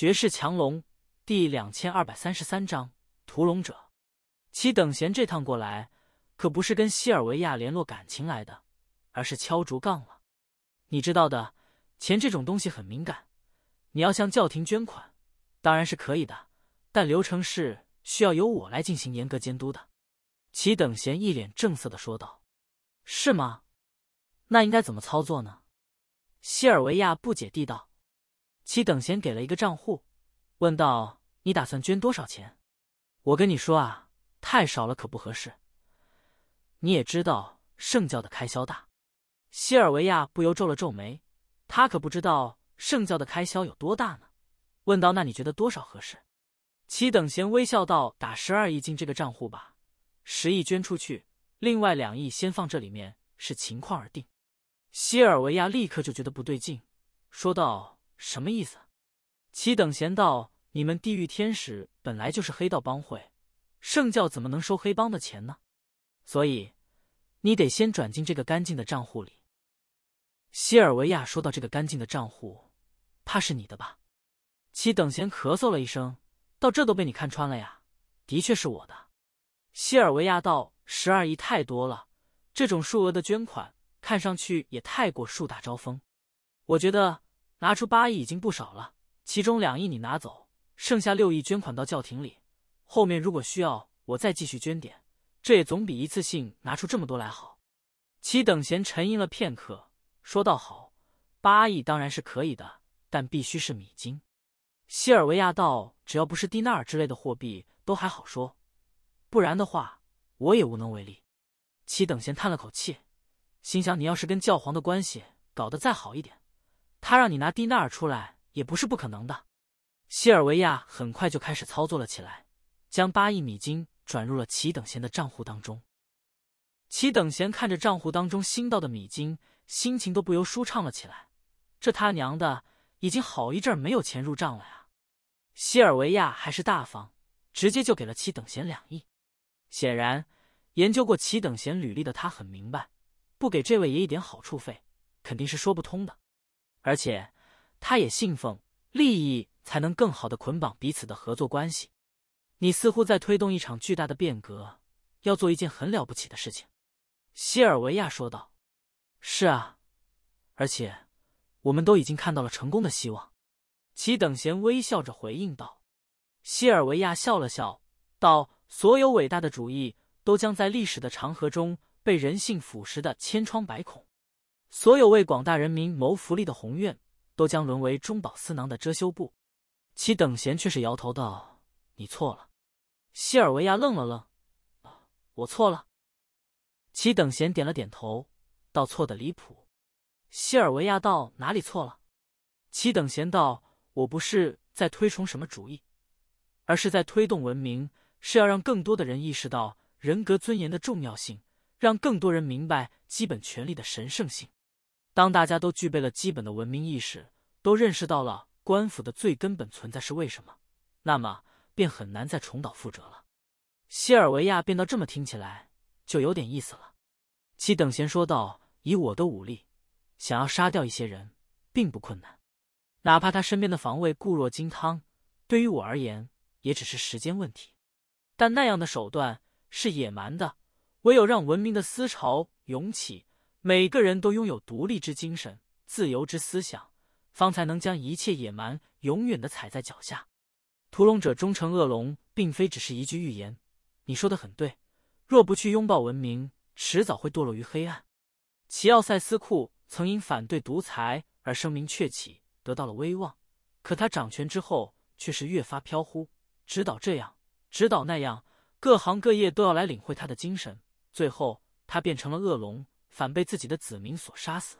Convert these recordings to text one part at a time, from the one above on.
绝世强龙第两千二百三十三章屠龙者。齐等闲这趟过来，可不是跟西尔维亚联络感情来的，而是敲竹杠了。你知道的，钱这种东西很敏感。你要向教廷捐款，当然是可以的，但流程是需要由我来进行严格监督的。齐等闲一脸正色的说道：“是吗？那应该怎么操作呢？”西尔维亚不解地道。齐等闲给了一个账户，问道：“你打算捐多少钱？”我跟你说啊，太少了可不合适。你也知道圣教的开销大。希尔维亚不由皱了皱眉，他可不知道圣教的开销有多大呢？问道：“那你觉得多少合适？”齐等闲微笑道：“打十二亿进这个账户吧，十亿捐出去，另外两亿先放这里面，视情况而定。”希尔维亚立刻就觉得不对劲，说道。什么意思？其等闲道：“你们地狱天使本来就是黑道帮会，圣教怎么能收黑帮的钱呢？所以你得先转进这个干净的账户里。”希尔维亚说到：“这个干净的账户，怕是你的吧？”其等闲咳嗽了一声，道：“这都被你看穿了呀，的确是我的。”希尔维亚道：“十二亿太多了，这种数额的捐款，看上去也太过树大招风，我觉得。”拿出八亿已经不少了，其中两亿你拿走，剩下六亿捐款到教廷里。后面如果需要，我再继续捐点，这也总比一次性拿出这么多来好。齐等闲沉吟了片刻，说道：“好，八亿当然是可以的，但必须是米金。”西尔维亚道：“只要不是蒂纳尔之类的货币，都还好说，不然的话我也无能为力。”齐等闲叹了口气，心想：“你要是跟教皇的关系搞得再好一点……”他让你拿蒂纳尔出来也不是不可能的。西尔维亚很快就开始操作了起来，将八亿米金转入了齐等贤的账户当中。齐等贤看着账户当中新到的米金，心情都不由舒畅了起来。这他娘的已经好一阵没有钱入账了呀！西尔维亚还是大方，直接就给了齐等贤两亿。显然，研究过齐等贤履历的他很明白，不给这位爷一点好处费，肯定是说不通的。而且，他也信奉利益才能更好的捆绑彼此的合作关系。你似乎在推动一场巨大的变革，要做一件很了不起的事情。”希尔维亚说道。“是啊，而且我们都已经看到了成功的希望。”齐等闲微笑着回应道。希尔维亚笑了笑道：“所有伟大的主义都将在历史的长河中被人性腐蚀的千疮百孔。”所有为广大人民谋福利的宏愿，都将沦为中饱私囊的遮羞布。其等闲却是摇头道：“你错了。”西尔维亚愣了愣：“我错了。”其等闲点了点头，道：“错的离谱。”西尔维亚道：“哪里错了？”其等闲道：“我不是在推崇什么主义，而是在推动文明，是要让更多的人意识到人格尊严的重要性，让更多人明白基本权利的神圣性。”当大家都具备了基本的文明意识，都认识到了官府的最根本存在是为什么，那么便很难再重蹈覆辙了。西尔维亚变到这么听起来就有点意思了。其等闲说道：“以我的武力，想要杀掉一些人，并不困难。哪怕他身边的防卫固若金汤，对于我而言也只是时间问题。但那样的手段是野蛮的，唯有让文明的思潮涌起。”每个人都拥有独立之精神，自由之思想，方才能将一切野蛮永远的踩在脚下。屠龙者终成恶龙，并非只是一句预言。你说的很对，若不去拥抱文明，迟早会堕落于黑暗。齐奥塞斯库曾因反对独裁而声名鹊起，得到了威望，可他掌权之后却是越发飘忽，指导这样，指导那样，各行各业都要来领会他的精神，最后他变成了恶龙。反被自己的子民所杀死。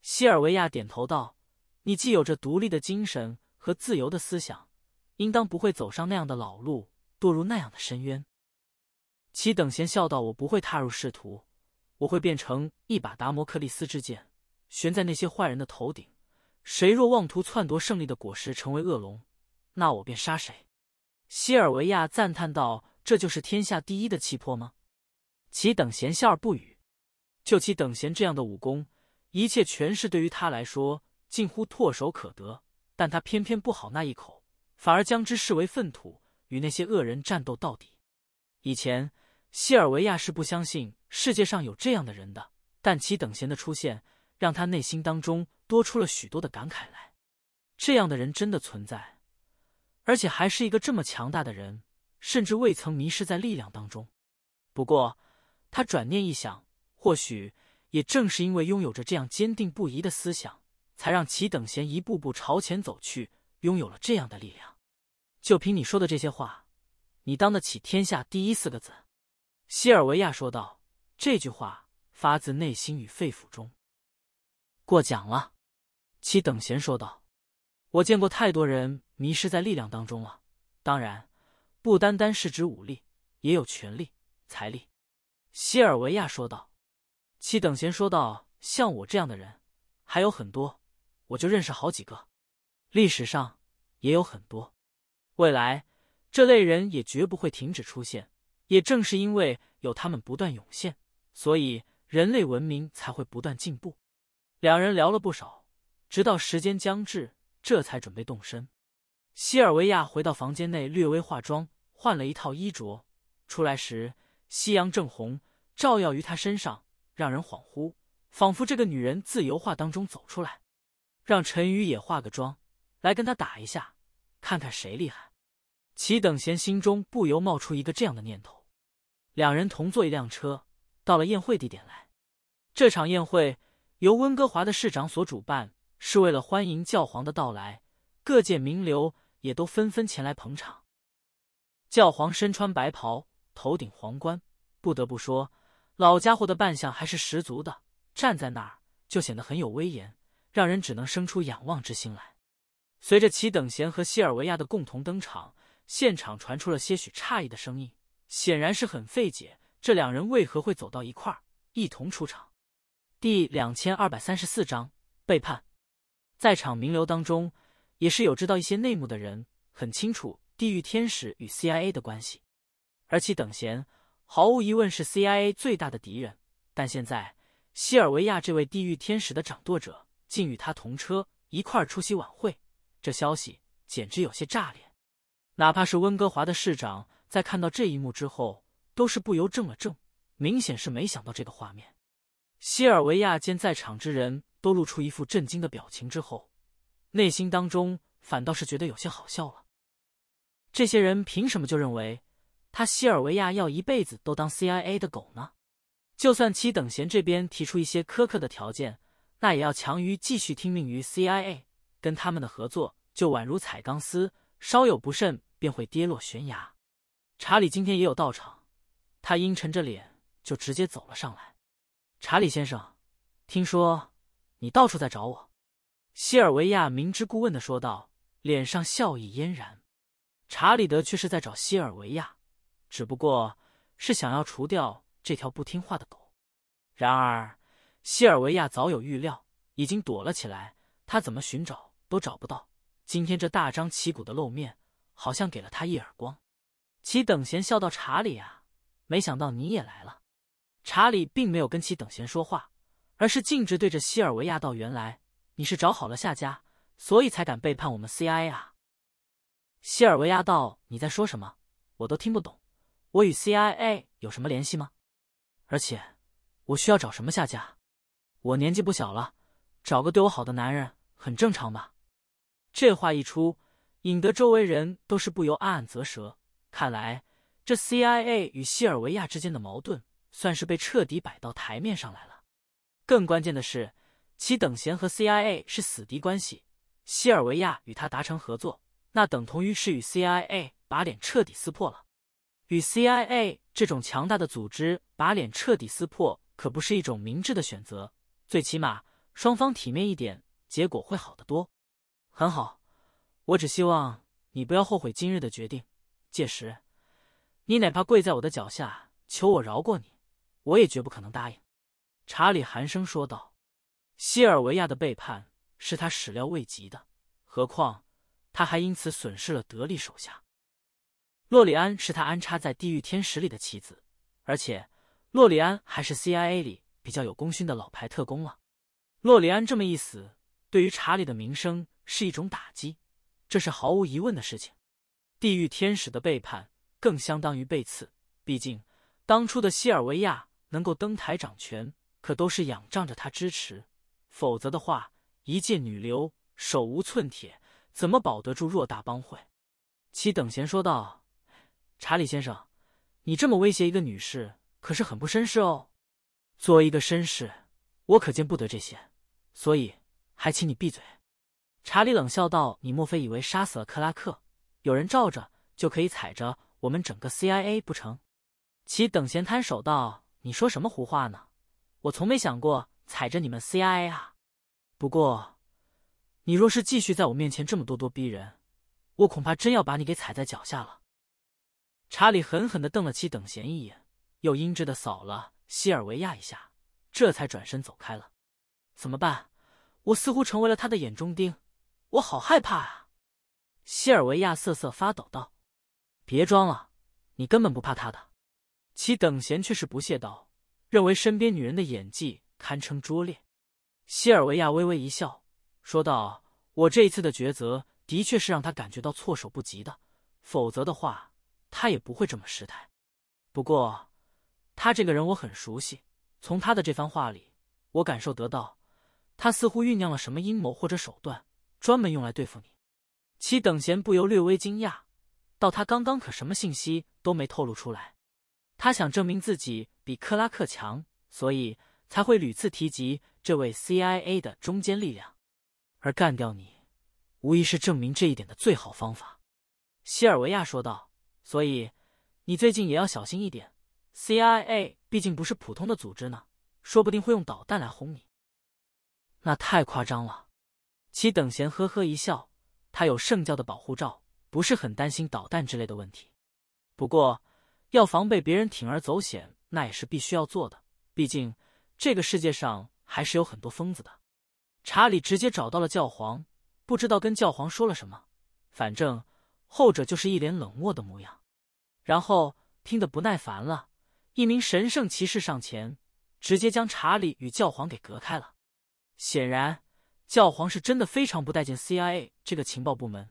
西尔维亚点头道：“你既有着独立的精神和自由的思想，应当不会走上那样的老路，堕入那样的深渊。”其等闲笑道：“我不会踏入仕途，我会变成一把达摩克利斯之剑，悬在那些坏人的头顶。谁若妄图篡夺胜利的果实，成为恶龙，那我便杀谁。”西尔维亚赞叹道：“这就是天下第一的气魄吗？”其等闲笑而不语。就其等闲这样的武功，一切权势对于他来说近乎唾手可得，但他偏偏不好那一口，反而将之视为粪土，与那些恶人战斗到底。以前，西尔维亚是不相信世界上有这样的人的，但其等闲的出现，让他内心当中多出了许多的感慨来。这样的人真的存在，而且还是一个这么强大的人，甚至未曾迷失在力量当中。不过，他转念一想。或许也正是因为拥有着这样坚定不移的思想，才让齐等贤一步步朝前走去，拥有了这样的力量。就凭你说的这些话，你当得起“天下第一”四个字。”希尔维亚说道，这句话发自内心与肺腑中。“过奖了。”齐等贤说道，“我见过太多人迷失在力量当中了，当然，不单单是指武力，也有权力、财力。”希尔维亚说道。戚等闲说道：“像我这样的人还有很多，我就认识好几个，历史上也有很多，未来这类人也绝不会停止出现。也正是因为有他们不断涌现，所以人类文明才会不断进步。”两人聊了不少，直到时间将至，这才准备动身。西尔维亚回到房间内，略微化妆，换了一套衣着，出来时，夕阳正红，照耀于他身上。让人恍惚，仿佛这个女人自由画当中走出来，让陈宇也化个妆，来跟她打一下，看看谁厉害。齐等闲心中不由冒出一个这样的念头。两人同坐一辆车，到了宴会地点来。这场宴会由温哥华的市长所主办，是为了欢迎教皇的到来，各界名流也都纷纷前来捧场。教皇身穿白袍，头顶皇冠，不得不说。老家伙的扮相还是十足的，站在那儿就显得很有威严，让人只能生出仰望之心来。随着齐等闲和西尔维亚的共同登场，现场传出了些许诧异的声音，显然是很费解这两人为何会走到一块儿，一同出场。第两千二百三十四章背叛。在场名流当中，也是有知道一些内幕的人，很清楚地狱天使与 CIA 的关系，而齐等闲。毫无疑问是 CIA 最大的敌人，但现在西尔维亚这位地狱天使的掌舵者竟与他同车一块出席晚会，这消息简直有些炸裂。哪怕是温哥华的市长在看到这一幕之后，都是不由怔了怔，明显是没想到这个画面。西尔维亚见在场之人都露出一副震惊的表情之后，内心当中反倒是觉得有些好笑了。这些人凭什么就认为？他西尔维亚要一辈子都当 CIA 的狗呢，就算七等闲这边提出一些苛刻的条件，那也要强于继续听命于 CIA，跟他们的合作就宛如踩钢丝，稍有不慎便会跌落悬崖。查理今天也有到场，他阴沉着脸就直接走了上来。查理先生，听说你到处在找我。”西尔维亚明知故问的说道，脸上笑意嫣然。查理德却是在找西尔维亚。只不过是想要除掉这条不听话的狗，然而西尔维亚早有预料，已经躲了起来。他怎么寻找都找不到。今天这大张旗鼓的露面，好像给了他一耳光。其等闲笑道：“查理啊，没想到你也来了。”查理并没有跟其等闲说话，而是径直对着西尔维亚道：“原来你是找好了下家，所以才敢背叛我们 C.I. 啊？”西尔维亚道：“你在说什么？我都听不懂。”我与 CIA 有什么联系吗？而且我需要找什么下家？我年纪不小了，找个对我好的男人很正常吧？这话一出，引得周围人都是不由暗暗啧舌。看来这 CIA 与西尔维亚之间的矛盾算是被彻底摆到台面上来了。更关键的是，其等闲和 CIA 是死敌关系，西尔维亚与他达成合作，那等同于是与 CIA 把脸彻底撕破了。与 CIA 这种强大的组织把脸彻底撕破，可不是一种明智的选择。最起码双方体面一点，结果会好得多。很好，我只希望你不要后悔今日的决定。届时，你哪怕跪在我的脚下求我饶过你，我也绝不可能答应。查理寒声说道：“西尔维亚的背叛是他始料未及的，何况他还因此损失了得力手下。”洛里安是他安插在地狱天使里的棋子，而且洛里安还是 CIA 里比较有功勋的老牌特工了。洛里安这么一死，对于查理的名声是一种打击，这是毫无疑问的事情。地狱天使的背叛更相当于背刺，毕竟当初的西尔维亚能够登台掌权，可都是仰仗着他支持，否则的话，一介女流手无寸铁，怎么保得住偌大帮会？其等闲说道。查理先生，你这么威胁一个女士，可是很不绅士哦。作为一个绅士，我可见不得这些，所以还请你闭嘴。”查理冷笑道，“你莫非以为杀死了克拉克，有人罩着就可以踩着我们整个 CIA 不成？”其等闲摊手道，“你说什么胡话呢？我从没想过踩着你们 CIA 啊。不过，你若是继续在我面前这么咄咄逼人，我恐怕真要把你给踩在脚下了。”查理狠狠地瞪了齐等闲一眼，又阴鸷地扫了西尔维亚一下，这才转身走开了。怎么办？我似乎成为了他的眼中钉，我好害怕啊！西尔维亚瑟瑟发抖道：“别装了，你根本不怕他的。”齐等闲却是不屑道：“认为身边女人的演技堪称拙劣。”西尔维亚微微一笑，说道：“我这一次的抉择的确是让他感觉到措手不及的，否则的话……”他也不会这么失态。不过，他这个人我很熟悉。从他的这番话里，我感受得到，他似乎酝酿了什么阴谋或者手段，专门用来对付你。其等闲不由略微惊讶，到他刚刚可什么信息都没透露出来。他想证明自己比克拉克强，所以才会屡次提及这位 CIA 的中坚力量，而干掉你，无疑是证明这一点的最好方法。”希尔维亚说道。所以，你最近也要小心一点。CIA 毕竟不是普通的组织呢，说不定会用导弹来轰你。那太夸张了。齐等闲呵呵一笑，他有圣教的保护罩，不是很担心导弹之类的问题。不过，要防备别人铤而走险，那也是必须要做的。毕竟，这个世界上还是有很多疯子的。查理直接找到了教皇，不知道跟教皇说了什么，反正后者就是一脸冷漠的模样。然后听得不耐烦了，一名神圣骑士上前，直接将查理与教皇给隔开了。显然，教皇是真的非常不待见 CIA 这个情报部门，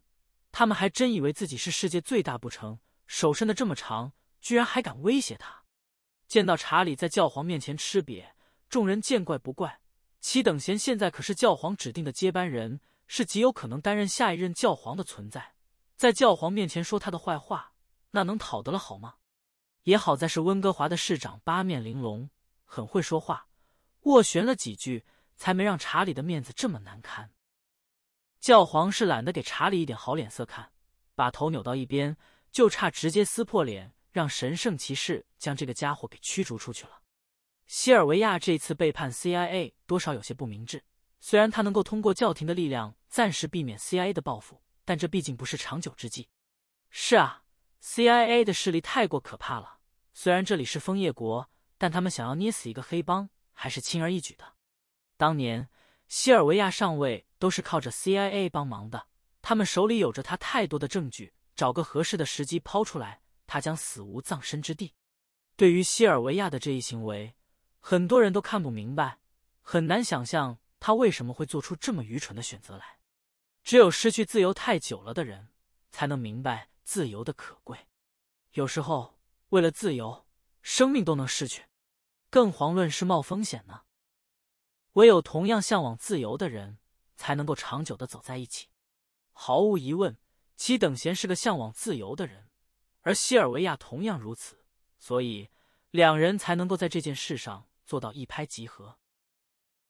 他们还真以为自己是世界最大不成？手伸的这么长，居然还敢威胁他？见到查理在教皇面前吃瘪，众人见怪不怪。其等贤现在可是教皇指定的接班人，是极有可能担任下一任教皇的存在，在教皇面前说他的坏话。那能讨得了好吗？也好在是温哥华的市长，八面玲珑，很会说话，斡旋了几句，才没让查理的面子这么难堪。教皇是懒得给查理一点好脸色看，把头扭到一边，就差直接撕破脸，让神圣骑士将这个家伙给驱逐出去了。西尔维亚这次背叛 CIA，多少有些不明智。虽然他能够通过教廷的力量暂时避免 CIA 的报复，但这毕竟不是长久之计。是啊。CIA 的势力太过可怕了。虽然这里是枫叶国，但他们想要捏死一个黑帮还是轻而易举的。当年西尔维亚上尉都是靠着 CIA 帮忙的，他们手里有着他太多的证据，找个合适的时机抛出来，他将死无葬身之地。对于西尔维亚的这一行为，很多人都看不明白，很难想象他为什么会做出这么愚蠢的选择来。只有失去自由太久了的人。才能明白自由的可贵。有时候，为了自由，生命都能失去，更遑论是冒风险呢。唯有同样向往自由的人，才能够长久的走在一起。毫无疑问，齐等闲是个向往自由的人，而西尔维亚同样如此，所以两人才能够在这件事上做到一拍即合。